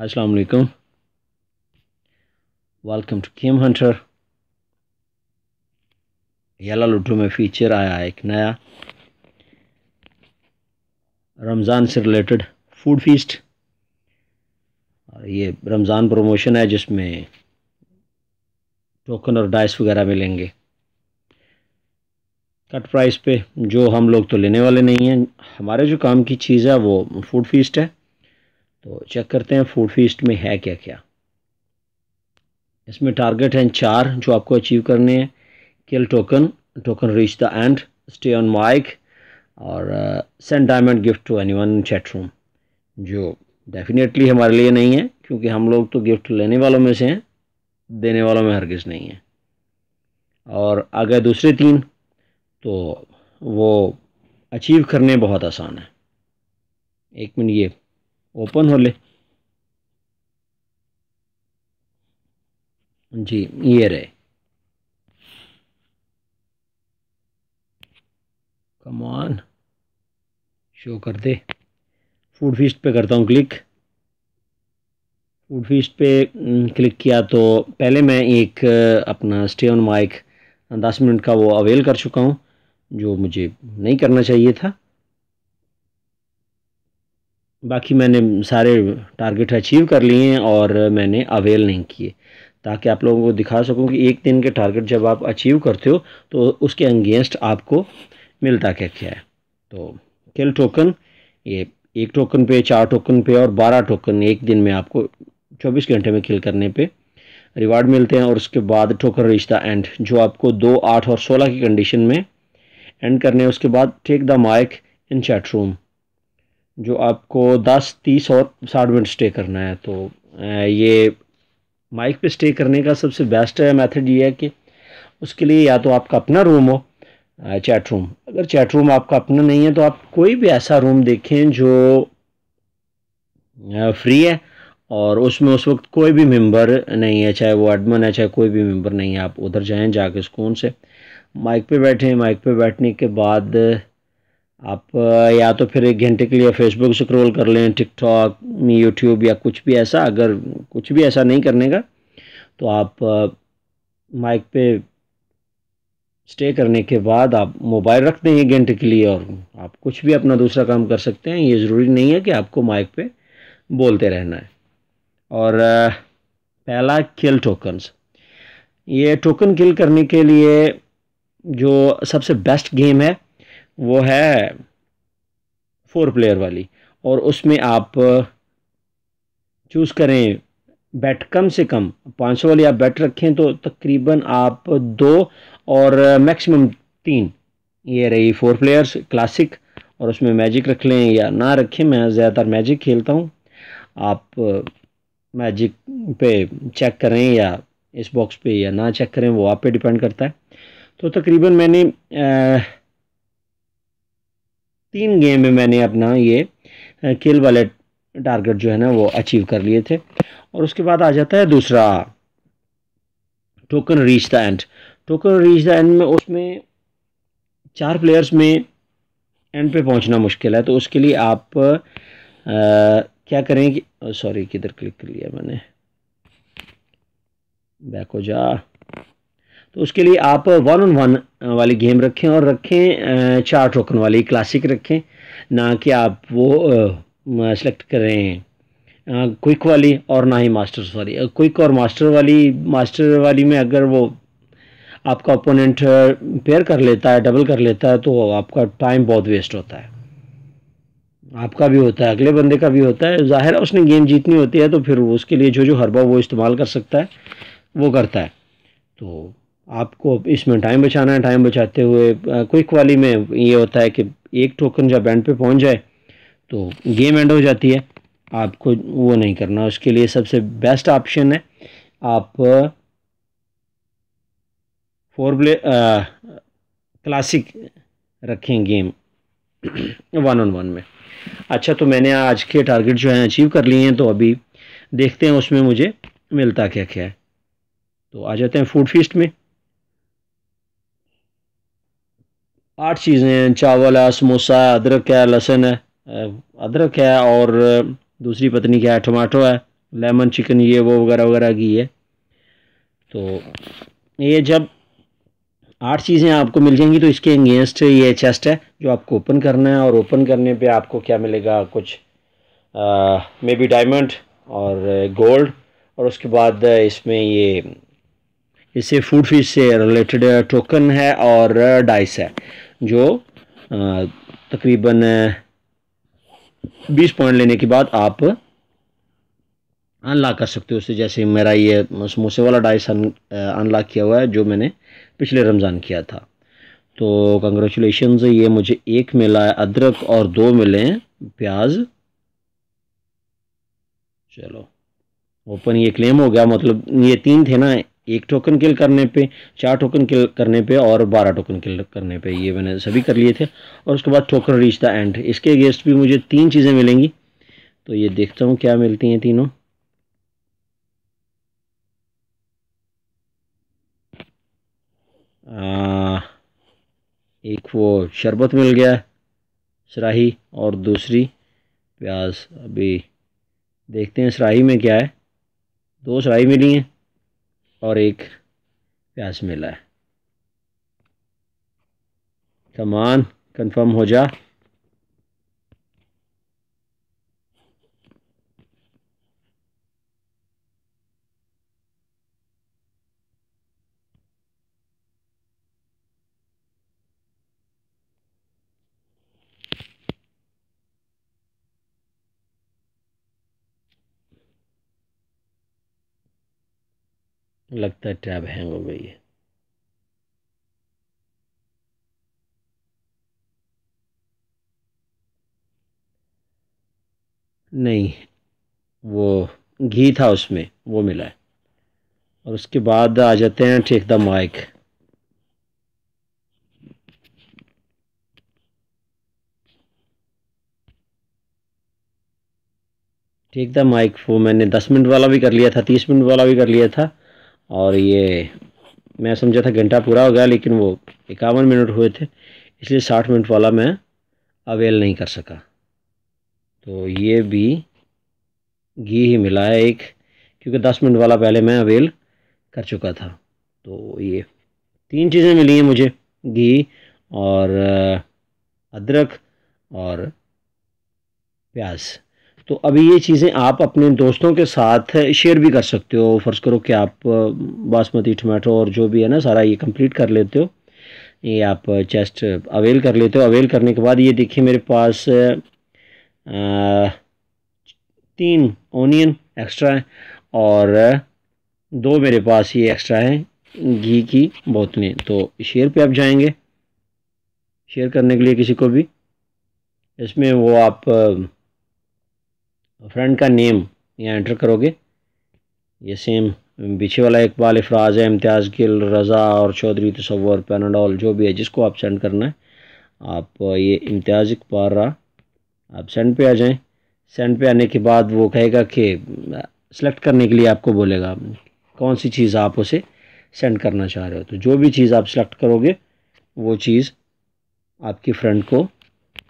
असलकम welcome to game hunter Yalla Ludo में feature आया है एक नया रमज़ान से रिलेटेड फूड फीस्ट और ये रमज़ान प्रमोशन है जिसमें टोकन और डाइस वगैरह मिलेंगे कट प्राइस पे जो हम लोग तो लेने वाले नहीं हैं हमारे जो काम की चीज़ है वो फूड फीस्ट है तो चेक करते हैं फूड फीस्ट में है क्या क्या इसमें टारगेट हैं चार जो आपको अचीव करने हैं kill token token reach the end stay on mic और send diamond gift to anyone chat room जो डेफिनेटली हमारे लिए नहीं है क्योंकि हम लोग तो गिफ्ट लेने वालों में से हैं देने वालों में हरगिज़ नहीं है और आ गए दूसरे तीन तो वो अचीव करने बहुत आसान है एक मिनट ये ओपन हो ले जी ये रहे कमान शो कर दे फूड फीस्ट पे करता हूँ क्लिक फूड फीस्ट पे क्लिक हम्म, किया तो पहले मैं एक अपना स्टे ऑन माइक दस मिनट का वो अवेल कर चुका हूँ जो मुझे नहीं करना चाहिए था बाकी मैंने सारे टारगेट अचीव कर लिए हैं और मैंने अवेल नहीं किए ताकि आप लोगों को दिखा सकूं कि एक दिन के टारगेट जब आप अचीव करते हो तो उसके अंगेंस्ट आपको मिलता क्या क्या है तो किल टोकन ये एक टोकन पे चार टोकन पे और बारह टोकन एक दिन में आपको चौबीस घंटे में किल करने पे रिवार्ड मिलते हैं और उसके बाद टोकन रिश्ता एंड जो आपको दो आठ और सोलह की कंडीशन में एंड करने उसके बाद take the mic in chat room जो आपको दस तीस और साठ मिनट स्टे करना है तो ये माइक पे स्टे करने का सबसे बेस्ट मेथड ये है कि उसके लिए या तो आपका अपना रूम हो चैट रूम अगर चैट रूम आपका अपना नहीं है तो आप कोई भी ऐसा रूम देखें जो फ्री है और उसमें उस वक्त कोई भी मेंबर नहीं है चाहे वो एडमन है चाहे कोई भी मेंबर नहीं है आप उधर जाएं जाके सुकून से माइक पे बैठें माइक पे बैठने के बाद आप या तो फिर एक घंटे के लिए फेसबुक स्क्रॉल कर लें टिकटॉक यूट्यूब या कुछ भी ऐसा अगर कुछ भी ऐसा नहीं करने का तो आप माइक पे स्टे करने के बाद आप मोबाइल रख दें एक घंटे के लिए और आप कुछ भी अपना दूसरा काम कर सकते हैं ये ज़रूरी नहीं है कि आपको माइक पे बोलते रहना है और पहला किल टोकन्स ये टोकन किल करने के लिए जो सबसे बेस्ट गेम है वो है फोर प्लेयर वाली और उसमें आप चूज़ करें बैट कम से कम पाँच सौ वाली आप बैट रखें तो तकरीबन आप दो और मैक्सिमम तीन ये रही फोर प्लेयर्स क्लासिक और उसमें मैजिक रख लें या ना रखें मैं ज़्यादातर मैजिक खेलता हूँ आप मैजिक पे चेक करें या इस बॉक्स पे या ना चेक करें वो आप पे डिपेंड करता है तो तकरीबन मैंने आ, तीन गेम में मैंने अपना ये किल वाले टारगेट जो है ना वो अचीव कर लिए थे और उसके बाद आ जाता है दूसरा token reach the end token reach the end में उसमें चार प्लेयर्स में एंड पे पहुंचना मुश्किल है तो उसके लिए आप आ, क्या करें कि सॉरी किधर क्लिक कर लिया मैंने बैक हो जा तो उसके लिए आप वन ऑन वन वाली गेम रखें और रखें चार टोकन वाली क्लासिक रखें ना कि आप वो सेलेक्ट करें क्विक वाली और ना ही मास्टर्स वाली क्विक और मास्टर वाली मास्टर वाली में अगर वो आपका ओपोनेंट पेयर कर लेता है डबल कर लेता है तो आपका टाइम बहुत वेस्ट होता है आपका भी होता है अगले बंदे का भी होता है ज़ाहिर है उसने गेम जीतनी होती है तो फिर उसके लिए जो जो हरबा वो इस्तेमाल कर सकता है वो करता है तो आपको इसमें टाइम बचाना है टाइम बचाते हुए क्विक वाली में ये होता है कि एक टोकन जब एंड पे पहुंच जाए तो गेम एंड हो जाती है आपको वो नहीं करना उसके लिए सबसे बेस्ट ऑप्शन है आप फोर प्ले क्लासिक रखें गेम वन ऑन वन में अच्छा तो मैंने आज के टारगेट जो हैं अचीव कर लिए हैं तो अभी देखते हैं उसमें मुझे मिलता क्या क्या है तो आ जाते हैं फूड फीस्ट में आठ चीज़ें हैं चावल है समोसा है अदरक है लहसुन है अदरक है और दूसरी पत्नी क्या है टमाटो है लेमन चिकन ये वो वगैरह वगैरह की है तो ये जब आठ चीज़ें आपको मिल जाएंगी तो इसके अगेंस्ट ये चेस्ट है जो आपको ओपन करना है और ओपन करने पे आपको क्या मिलेगा कुछ मे बी डायमंड और गोल्ड और उसके बाद इसमें ये इससे फूड फिश से रिलेटेड टोकन है और डाइस है जो तकरीबन 20 पॉइंट लेने के बाद आप अनलॉक कर सकते हो उससे जैसे मेरा ये समोसे वाला डाइस अनलॉक किया हुआ है जो मैंने पिछले रमज़ान किया था तो कंग्रेचुलेशन ये मुझे एक मिला है अदरक और दो मिले हैं प्याज चलो ओपन ये क्लेम हो गया मतलब ये तीन थे ना एक टोकन किल करने पे चार टोकन किल करने पे और बारह टोकन किल करने पे ये मैंने सभी कर लिए थे और उसके बाद टोकन रीच द एंड इसके अगेंस्ट भी मुझे तीन चीज़ें मिलेंगी तो ये देखता हूँ क्या मिलती हैं तीनों आ, एक वो शरबत मिल गया सराही और दूसरी प्याज अभी देखते हैं सराही में क्या है दो सराही मिली हैं और एक प्यास मिला है कमान कंफर्म हो जा लगता है टैब हैंग हो गई है नहीं वो घी था उसमें वो मिला है और उसके बाद आ जाते हैं ठेक द माइक ठीक था माइक वो मैंने दस मिनट वाला भी कर लिया था तीस मिनट वाला भी कर लिया था और ये मैं समझा था घंटा पूरा हो गया लेकिन वो इक्यावन मिनट हुए थे इसलिए साठ मिनट वाला मैं अवेल नहीं कर सका तो ये भी घी ही मिला है एक क्योंकि दस मिनट वाला पहले मैं अवेल कर चुका था तो ये तीन चीज़ें मिली हैं मुझे घी और अदरक और प्याज तो अभी ये चीज़ें आप अपने दोस्तों के साथ शेयर भी कर सकते हो फ़र्ज़ करो कि आप बासमती टमाटो और जो भी है ना सारा ये कंप्लीट कर लेते हो ये आप चेस्ट अवेल कर लेते हो अवेल करने के बाद ये देखिए मेरे पास आ, तीन ओनियन एक्स्ट्रा हैं और दो मेरे पास ये एक्स्ट्रा हैं घी की बोतलें तो शेयर पे आप जाएंगे शेयर करने के लिए किसी को भी इसमें वो आप फ्रेंड तो का नेम यहाँ एंटर करोगे ये सेम पीछे वाला इकबाल अफराज है इम्तियाज़ गिल रज़ा और चौधरी तस्वर पेनाडॉल जो भी है जिसको आप सेंड करना है आप ये इम्तियाज़ इकबाल रहा आप सेंड पे आ जाएं सेंड पे आने के बाद वो कहेगा कि सेलेक्ट करने के लिए आपको बोलेगा कौन सी चीज़ आप उसे सेंड करना चाह रहे हो तो जो भी चीज़ आप सेलेक्ट करोगे वो चीज़ आपकी फ्रेंड को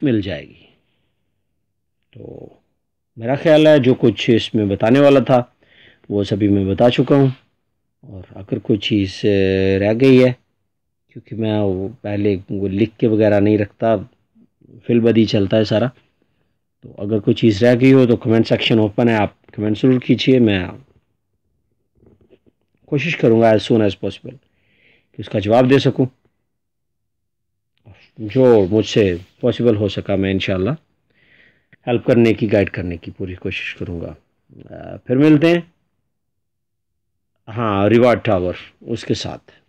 मिल जाएगी तो मेरा ख्याल है जो कुछ इसमें बताने वाला था वो सभी मैं बता चुका हूँ और अगर कोई चीज़ रह गई है क्योंकि मैं वो पहले वो लिख के वगैरह नहीं रखता फिल बदी चलता है सारा तो अगर कोई चीज़ रह गई हो तो कमेंट सेक्शन ओपन है आप कमेंट ज़रूर कीजिए मैं कोशिश करूँगा एज सुन एज़ पॉसिबल कि उसका जवाब दे सकूँ जो मुझसे पॉसिबल हो सका मैं इन हेल्प करने की गाइड करने की पूरी कोशिश करूँगा फिर मिलते हैं हाँ रिवार्ड टावर उसके साथ